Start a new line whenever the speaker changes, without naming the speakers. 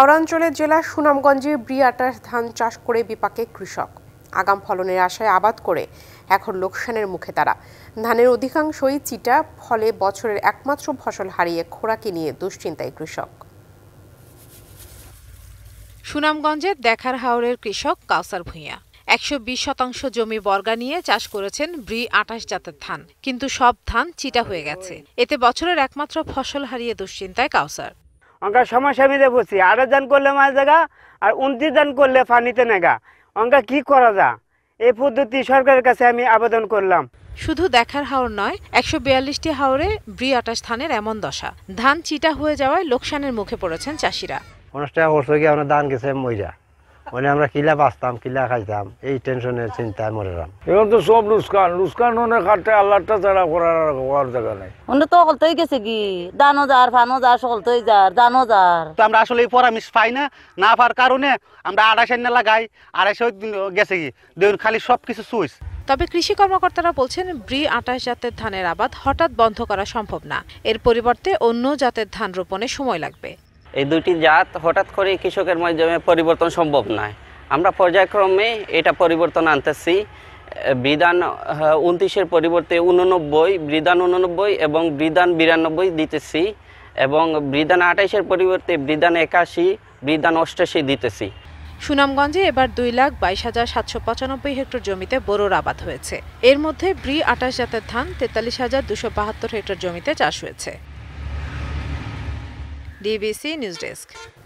অঞ্চলের জেলা সুনামগঞ্জে ব্রিয়াটার ধান চাষ করে বিপাকে কৃষক আগাম ফলনের আশায় আবাদ করে এখন লোকসানের মুখে তারা ধানের অধিকাংশই চিটা ফলে বছরের একমাত্র ফসল হারিয়ে খোরাকি নিয়ে দুশ্চিন্তায় কৃষক
সুনামগঞ্জের দেখার
হাওরের কৃষক কাউসার ভূঁইয়া একশো
শতাংশ জমি বর্গা নিয়ে চাষ করেছেন ব্রি আটাশ জাতের ধান কিন্তু সব ধান চিটা হয়ে গেছে এতে বছরের একমাত্র ফসল হারিয়ে দুশ্চিন্তায় কাউসার
অঙ্কা সমস্যা মিলে বসি আড়াই দান করলে মাছ দেখা আর উনত্রিশ দান করলে পানিতে নেগা অঙ্কা কি করা যা এই পদ্ধতি সরকারের কাছে আমি আবেদন করলাম
শুধু দেখার হাওর নয় একশো বিয়াল্লিশটি হাওরে ব্রি আটা স্থানের এমন দশা ধান চিটা হয়ে যাওয়ায় লোকসানের মুখে পড়েছেন চাষিরা
অনুষ্ঠান কি আমরা ধান গেছে মহিলা মানে আমরা কিলা বাঁচতাম কিলা খাইতাম এই টেনশনের
চিন্তায় মরে রাম এখন তো সব লুসকান লুসকান হনে খাটে আল্লাহটা ছাড়া করার হওয়ার জায়গা নাই
অন্য তো অকল তৈ গেছে কি দানো যার ফানো যার সকল তৈ যার দানো যার তো আমরা আসলে
মিস পাই না না পার কারণে আমরা আড়াইশ না লাগাই আড়াইশ গেছে কি দেখুন খালি সব কিছু সুইচ তবে কৃষি কর্মকর্তারা বলছেন ব্রি আটাশ জাতের ধানের আবাদ হঠাৎ বন্ধ করা সম্ভব না এর পরিবর্তে অন্য জাতের ধান রোপণে সময় লাগবে
এই দুইটি জাত হঠাৎ করে কৃষকের মাধ্যমে পরিবর্তন সম্ভব নয় আমরা পর্যায়ক্রমে এটা পরিবর্তন আনতেছি বিধান উনত্রিশের পরিবর্তে উননব্বই বৃদান উননব্বই এবং বৃদান বিরানব্বই দিতেছি এবং বৃদান আঠাইশের পরিবর্তে বৃদান একাশি বৃদান অষ্টাশি দিতেছি
সুনামগঞ্জে এবার দুই লাখ বাইশ হাজার সাতশো পঁচানব্বই হেক্টর জমিতে বোরোর আবাদ হয়েছে এর মধ্যে ব্রি আটাশ জাতের ধান তেতাল্লিশ হাজার দুশো বাহাত্তর হেক্টর জমিতে চাষ হয়েছে ডিবিসি নিউজ ডেস্ক